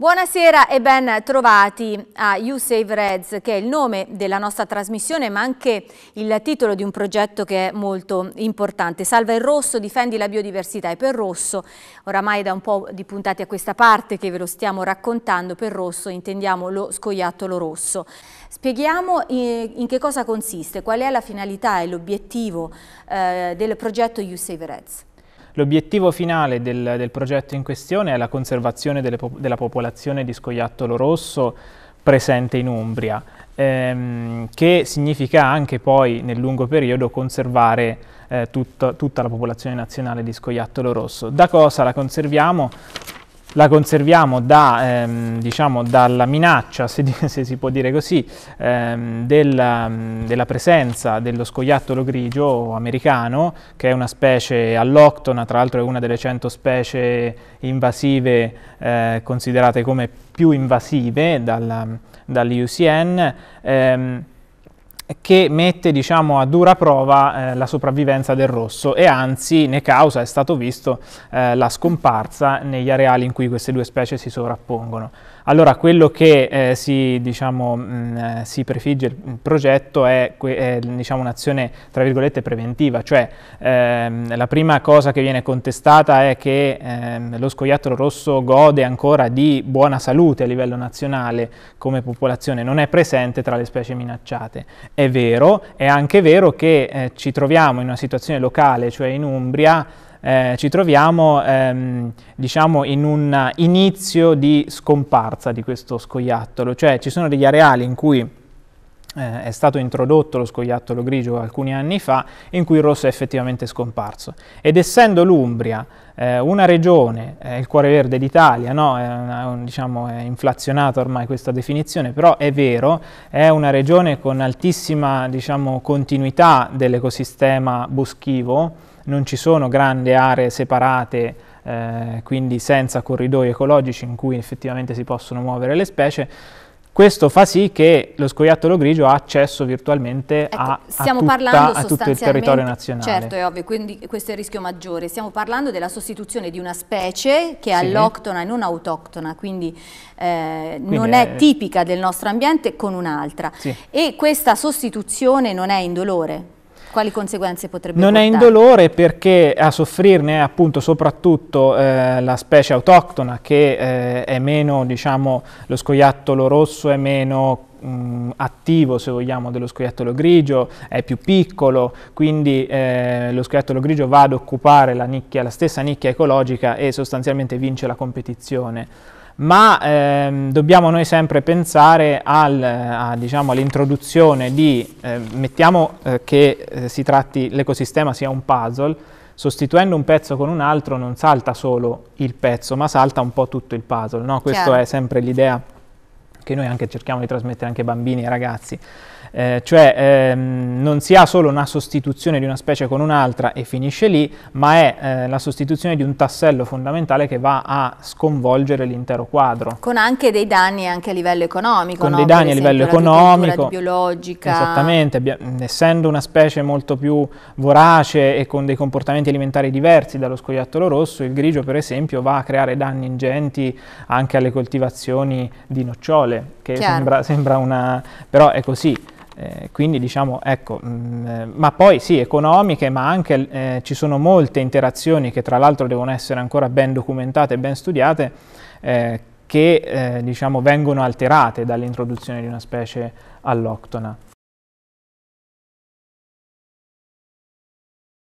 Buonasera e ben trovati a You Save Reds, che è il nome della nostra trasmissione, ma anche il titolo di un progetto che è molto importante. Salva il rosso, difendi la biodiversità. E per rosso, oramai da un po' di puntati a questa parte che ve lo stiamo raccontando, per rosso intendiamo lo scoiattolo rosso. Spieghiamo eh, in che cosa consiste, qual è la finalità e l'obiettivo eh, del progetto You Save Reds. L'obiettivo finale del, del, progetto in questione è la conservazione delle, della popolazione di scoiattolo rosso presente in Umbria, ehm, che significa anche poi nel lungo periodo conservare eh, tutta, tutta la popolazione nazionale di scoiattolo rosso. Da cosa la conserviamo? la conserviamo da, ehm, diciamo, dalla minaccia, se, se, si può dire così, ehm, della, della, presenza dello scoiattolo grigio americano, che è una specie alloctona, tra l'altro è una delle 100 specie invasive eh, considerate come più invasive dalla, dall'IUCN. Ehm, che mette diciamo, a dura prova eh, la sopravvivenza del rosso e anzi ne causa, è stato visto, eh, la scomparsa negli areali in cui queste due specie si sovrappongono. Allora quello che eh, si, diciamo, mh, mm, eh, si, prefigge il progetto è, è diciamo, un'azione tra virgolette preventiva, cioè ehm, la prima cosa che viene contestata è che ehm, lo scoiattolo rosso gode ancora di buona salute a livello nazionale come popolazione, non è presente tra le specie minacciate è vero, è anche vero che eh, ci troviamo in una situazione locale, cioè in Umbria, eh, ci troviamo ehm, diciamo in un inizio di scomparsa di questo scoiattolo, cioè ci sono degli areali in cui eh, è stato introdotto lo scoiattolo grigio alcuni anni fa, in cui il rosso è effettivamente scomparso. Ed essendo l'Umbria eh, una regione, eh, il cuore verde d'Italia, no? è, diciamo, è inflazionata ormai questa definizione, però è vero, è una regione con altissima diciamo, continuità dell'ecosistema boschivo, non ci sono grandi aree separate eh, quindi senza corridoi ecologici in cui effettivamente si possono muovere le specie, questo fa sì che lo scoiattolo grigio ha accesso virtualmente ecco, a, a, tutta, a, tutto il territorio nazionale. Certo, è ovvio, quindi questo è il rischio maggiore. Stiamo parlando della sostituzione di una specie che è sì. alloctona e non autoctona, quindi, eh, quindi non è, è, tipica del nostro ambiente, con un'altra. Sì. E questa sostituzione non è indolore? Quali conseguenze potrebbe non portare? Non è indolore perché a soffrirne è appunto soprattutto eh, la specie autoctona che eh, è meno, diciamo, lo scoiattolo rosso è meno mh, mm, attivo se vogliamo dello scoiattolo grigio, è più piccolo, quindi eh, lo scoiattolo grigio va ad occupare la, nicchia, la stessa nicchia ecologica e sostanzialmente vince la competizione ma ehm, dobbiamo noi sempre pensare al, a, diciamo, all'introduzione di, eh, mettiamo eh, che eh, si tratti, l'ecosistema sia un puzzle, sostituendo un pezzo con un altro non salta solo il pezzo, ma salta un po' tutto il puzzle, no? Questa è sempre l'idea che noi anche cerchiamo di trasmettere anche ai bambini e ai ragazzi eh, cioè ehm, non si ha solo una sostituzione di una specie con un'altra e finisce lì, ma è eh, la sostituzione di un tassello fondamentale che va a sconvolgere l'intero quadro. Con anche dei danni anche a livello economico, Con no? dei danni esempio, a livello economico. biologica. Esattamente, essendo una specie molto più vorace e con dei comportamenti alimentari diversi dallo scoiattolo rosso, il grigio per esempio va a creare danni ingenti anche alle coltivazioni di nocciole, che sembra, sembra una... però è così. Eh, quindi diciamo, ecco, mh, mm, eh, ma poi sì, economiche, ma anche eh, ci sono molte interazioni che tra l'altro devono essere ancora ben documentate e ben studiate, eh, che eh, diciamo, vengono alterate dall'introduzione di una specie all'octona.